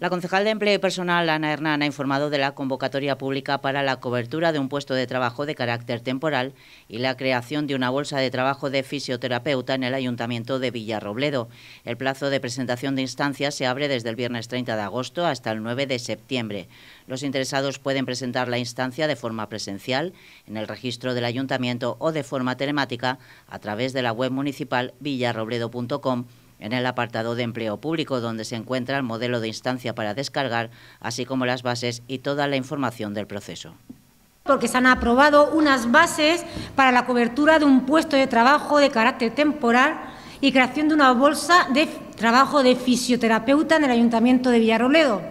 La concejal de Empleo y Personal, Ana Hernán, ha informado de la convocatoria pública para la cobertura de un puesto de trabajo de carácter temporal y la creación de una bolsa de trabajo de fisioterapeuta en el Ayuntamiento de Villarrobledo. El plazo de presentación de instancias se abre desde el viernes 30 de agosto hasta el 9 de septiembre. Los interesados pueden presentar la instancia de forma presencial en el registro del Ayuntamiento o de forma telemática a través de la web municipal villarrobledo.com en el apartado de empleo público, donde se encuentra el modelo de instancia para descargar, así como las bases y toda la información del proceso porque se han aprobado unas bases para la cobertura de un puesto de trabajo de carácter temporal y creación de una bolsa de trabajo de fisioterapeuta en el Ayuntamiento de Villaroledo.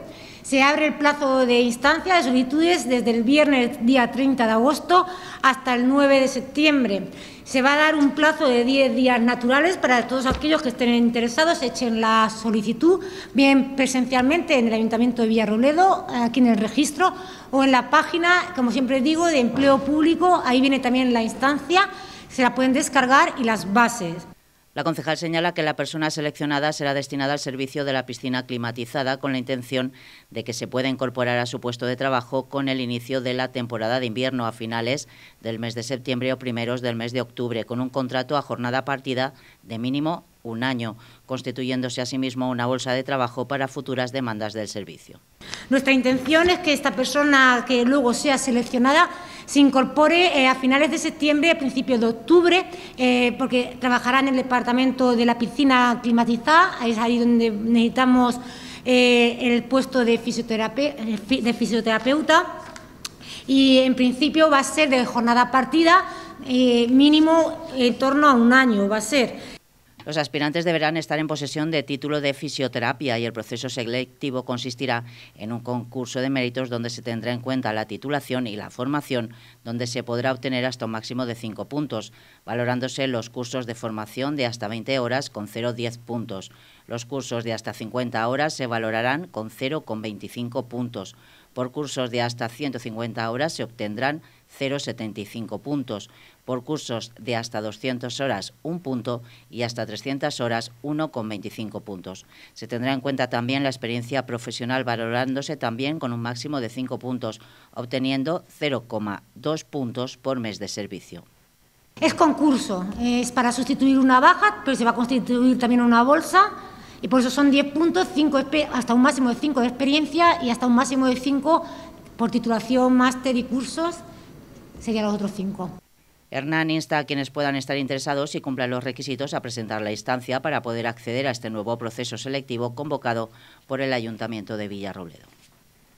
Se abre el plazo de instancia de solicitudes desde el viernes día 30 de agosto hasta el 9 de septiembre. Se va a dar un plazo de 10 días naturales para todos aquellos que estén interesados echen la solicitud, bien presencialmente en el Ayuntamiento de Villarroledo, aquí en el registro, o en la página, como siempre digo, de empleo público. Ahí viene también la instancia, se la pueden descargar y las bases. La concejal señala que la persona seleccionada será destinada al servicio de la piscina climatizada con la intención de que se pueda incorporar a su puesto de trabajo con el inicio de la temporada de invierno a finales del mes de septiembre o primeros del mes de octubre, con un contrato a jornada partida de mínimo un año, constituyéndose asimismo una bolsa de trabajo para futuras demandas del servicio. Nuestra intención es que esta persona que luego sea seleccionada se incorpore eh, a finales de septiembre, a principios de octubre, eh, porque trabajará en el departamento de la piscina climatizada, es ahí donde necesitamos eh, el puesto de, fisioterapeuta. Y en principio va a ser de jornada partida, mínimo en torno a un año va a ser. Los aspirantes deberán estar en posesión de título de fisioterapia y el proceso selectivo consistirá en un concurso de méritos donde se tendrá en cuenta la titulación y la formación, donde se podrá obtener hasta un máximo de cinco puntos, valorándose los cursos de formación de hasta 20 horas con 0,10 puntos. Los cursos de hasta 50 horas se valorarán con 0,25 puntos. Por cursos de hasta 150 horas se obtendrán 0,75 puntos, por cursos de hasta 200 horas un punto y hasta 300 horas 1,25 puntos. Se tendrá en cuenta también la experiencia profesional valorándose también con un máximo de 5 puntos, obteniendo 0,2 puntos por mes de servicio. Es concurso, es para sustituir una baja, pero se va a constituir también una bolsa y por eso son 10 puntos, 5, hasta un máximo de 5 de experiencia y hasta un máximo de 5 por titulación, máster y cursos serían los otros cinco. Hernán insta a quienes puedan estar interesados y cumplan los requisitos a presentar la instancia para poder acceder a este nuevo proceso selectivo convocado por el Ayuntamiento de Villarrobledo.